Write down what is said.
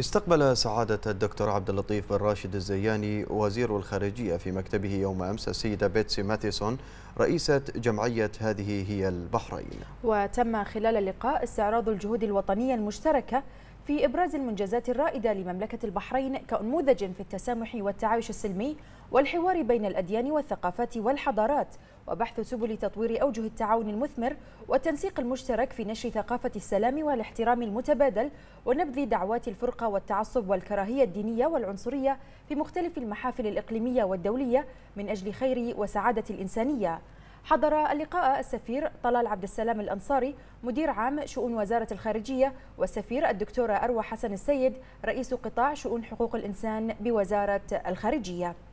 استقبل سعادة الدكتور عبد اللطيف بن راشد الزياني وزير الخارجية في مكتبه يوم أمس السيدة بيتسي ماتيسون رئيسة جمعية هذه هي البحرين وتم خلال اللقاء استعراض الجهود الوطنية المشتركة في إبراز المنجزات الرائدة لمملكة البحرين كأنموذج في التسامح والتعايش السلمي والحوار بين الأديان والثقافات والحضارات وبحث سبل تطوير أوجه التعاون المثمر والتنسيق المشترك في نشر ثقافة السلام والاحترام المتبادل ونبذ دعوات الفرقة والتعصب والكراهية الدينية والعنصرية في مختلف المحافل الإقليمية والدولية من أجل خير وسعادة الإنسانية حضر اللقاء السفير طلال عبد السلام الأنصاري مدير عام شؤون وزارة الخارجية والسفير الدكتورة أروى حسن السيد رئيس قطاع شؤون حقوق الإنسان بوزارة الخارجية